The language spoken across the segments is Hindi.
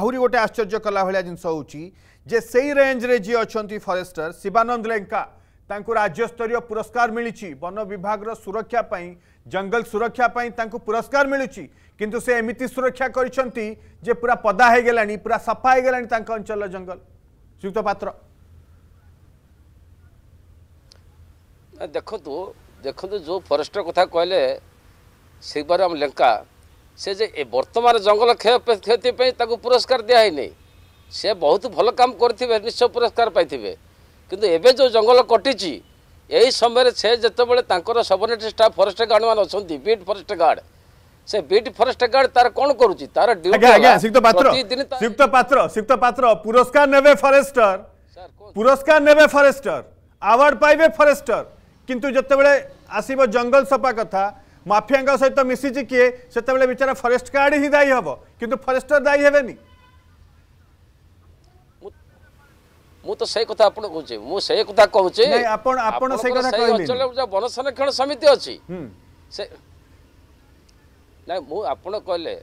आहरी गोटे आश्चर्य कला भाया जिनस हो से रेंज्रे जी अच्छा फरेस्टर शिवानंद लेंका राज्यस्तर पुरस्कार मिली वन विभाग सुरक्षापी जंगल सुरक्षापी पुरस्कार मिलू कि सुरक्षा करे पूरा पदा हो गला पूरा सफा हो गला अंचल जंगल श्रीयुक्त पात्र देखो देखो जो फरेस्टर कथा कहले शिवराम लेंका সে যে এ বর্তমানে জঙ্গল ক্ষতি পাই তাকে পুরস্কার দিয়া হয়নি সে বহুত ভাল কাম করে নিশ্চয় পুরস্কার পাই কিন্তু এবে যে জঙ্গল কটিছি এই সময় সে যেতবে তাঁর সবনেট স্টাফ ফরেস্ট গার্ড মানে অনেক বিট ফরেস্ট গার্ড সে বিট ফরেস্ট গার্ড তার কোণ করুচি তার ডিউটি আজ্ঞা পুরস্কার নেবে ফরেস্টর পুরস্কার নেবে ফরেস্টর আওয়ার্ড পাইবে ফরেস্টর কিন্তু যেতবে আসিব জঙ্গল সফা কথা ମାଫିଆଙ୍କ ସହିତ ମିଶିଛି କିଏ ସେତେବେଳେ ବିଚାର ଫରେଷ୍ଟ ଗାର୍ଡ ହିଁ ଦାୟୀ ହେବ କିନ୍ତୁ ଫରେଷ୍ଟର ଦାୟୀ ହେବେନି ମୁଁ ତ ସେଇ କଥା ଆପଣ କହୁଛି ମୁଁ ସେଇ କଥା କହୁଛି ବନ ସଂରକ୍ଷଣ ସମିତି ଅଛି ନାଇଁ ମୁଁ ଆପଣ କହିଲେ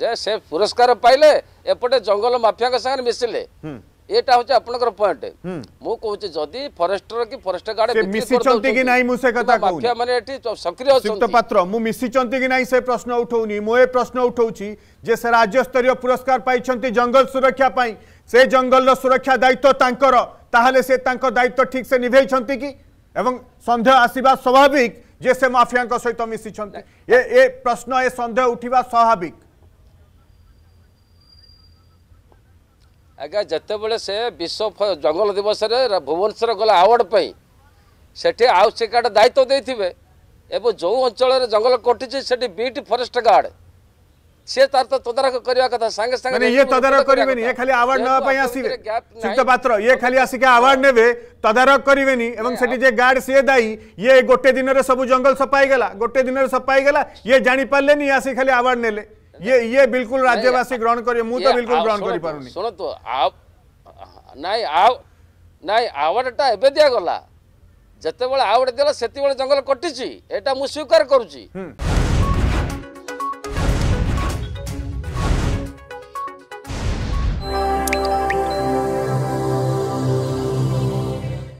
ଯେ ସେ ପୁରସ୍କାର ପାଇଲେ ଏପଟେ ଜଙ୍ଗଲ ମାଫିଆଙ୍କ ସାଙ୍ଗରେ ମିଶିଲେ এটা হচ্ছে আপনার পয়েন্ট মু কৌছি যদি ফরেস্টর কি ফরেস্ট গার্ড মিশিছন্তি কি নাই মু সে কথা কউ মাফিয়া মানে এটি সক্রিয় অছন্তি সুক্ত পাত্র মু মিশিছন্তি কি নাই সে প্রশ্ন উঠাউনি মু এ প্রশ্ন উঠাউছি যে সে রাজ্য স্তরীয় পুরস্কার পাইছন্তি জঙ্গল সুরক্ষা পাই সে জঙ্গলর সুরক্ষা দায়িত্ব তাঙ্কর তাহলে সে তাঙ্ক দায়িত্ব ঠিক সে নিভাইছন্তি কি এবং সন্দেহ আসিবা স্বাভাবিক যে সে মাফিয়াঙ্ক সহিত মিশিছন্তি এ এ প্রশ্ন এ সন্দেহ উঠিবা স্বাভাবিক আগা জেতবেলে সে বিশ্ব জঙ্গল দিবসের ভুবনসর গলা अवार्ड পাই সেটি আউসেকা দায়ত্ব দেইতিবে এবো জৌ অঞ্চলরে জঙ্গল কোটিছে সেটি বিট ফরেস্ট গার্ড সে তারত তদারক করিয়া কথা সাংগে সাংগে এ ই তদারক করিবে নি এ খালি अवार्ड ন পাই আসিবে শুধুমাত্র ই খালি আসি কা अवार्ड নেবে তদারক করিবে নি এবং সেটি যে গার্ড সে দায় ই গोटे দিনরে সব জঙ্গল সপাই গলা গोटे দিনরে সপাই গলা ই জানি পারলে নি আসি খালি अवार्ड নেলে ये ये बिल्कुल राज्यवासी ग्रहण करिए मु तो बिल्कुल ग्रहण करि पारुनी सुनो तो आप নাই আও নাই আওয়ার্ডটা এবে দিয়া গলা যেতবেলে আওয়ার্ড দেলা সেতবেলে জঙ্গল কটিছি এটা মু স্বীকার করুছি